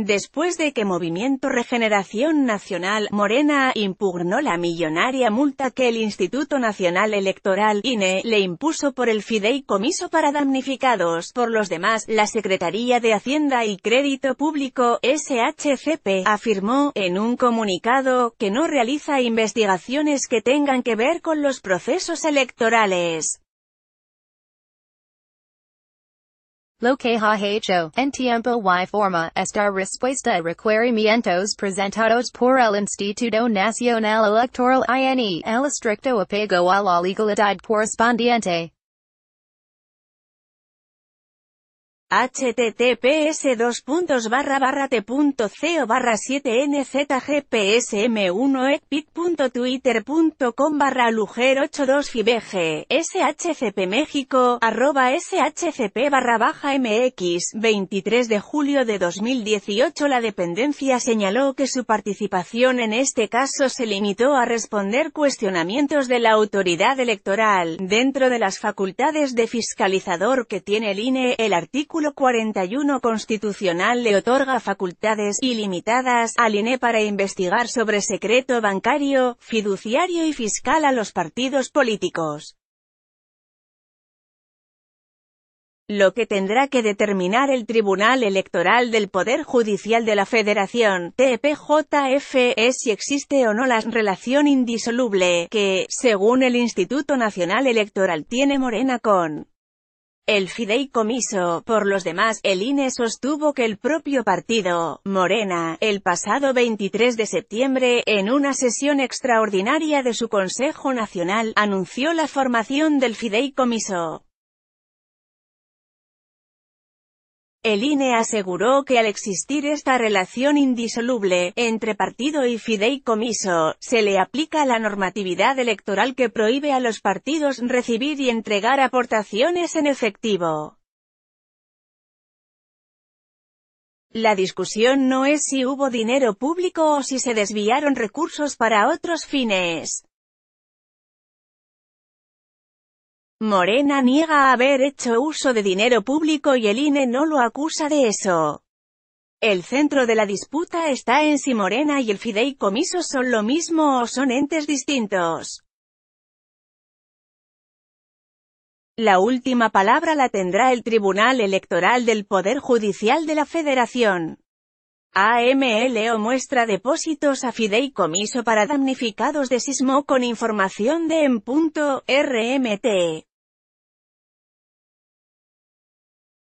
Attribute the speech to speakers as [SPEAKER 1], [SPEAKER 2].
[SPEAKER 1] Después de que Movimiento Regeneración Nacional, Morena, impugnó la millonaria multa que el Instituto Nacional Electoral, INE, le impuso por el fideicomiso para damnificados, por los demás, la Secretaría de Hacienda y Crédito Público, SHCP, afirmó, en un comunicado, que no realiza investigaciones que tengan que ver con los procesos electorales.
[SPEAKER 2] Lo que ha hecho en tiempo y forma esta respuesta a requerimientos presentados por el Instituto Nacional Electoral INE el estricto apego a la legalidad correspondiente.
[SPEAKER 1] https dos t.co barra 7 nzgpsm1 ecpit.twitter.com barra lujer 82 fibg shcp arroba shcp barra mx 23 de julio de 2018 la dependencia señaló que su participación en este caso se limitó a responder cuestionamientos de la autoridad electoral dentro de las facultades de fiscalizador que tiene el INE el artículo artículo 41 constitucional le otorga facultades ilimitadas al INE para investigar sobre secreto bancario, fiduciario y fiscal a los partidos políticos. lo que tendrá que determinar el Tribunal Electoral del Poder Judicial de la Federación, TPJF, e es si existe o no la relación indisoluble que, según el Instituto Nacional Electoral tiene Morena con el fideicomiso, por los demás, el INE sostuvo que el propio partido, Morena, el pasado 23 de septiembre, en una sesión extraordinaria de su Consejo Nacional, anunció la formación del fideicomiso. El INE aseguró que al existir esta relación indisoluble, entre partido y fideicomiso, se le aplica la normatividad electoral que prohíbe a los partidos recibir y entregar aportaciones en efectivo. La discusión no es si hubo dinero público o si se desviaron recursos para otros fines. Morena niega haber hecho uso de dinero público y el INE no lo acusa de eso. El centro de la disputa está en si Morena y el fideicomiso son lo mismo o son entes distintos. La última palabra la tendrá el Tribunal Electoral del Poder Judicial de la Federación. AMLO muestra depósitos a fideicomiso para damnificados de sismo con información de en punto, RMT.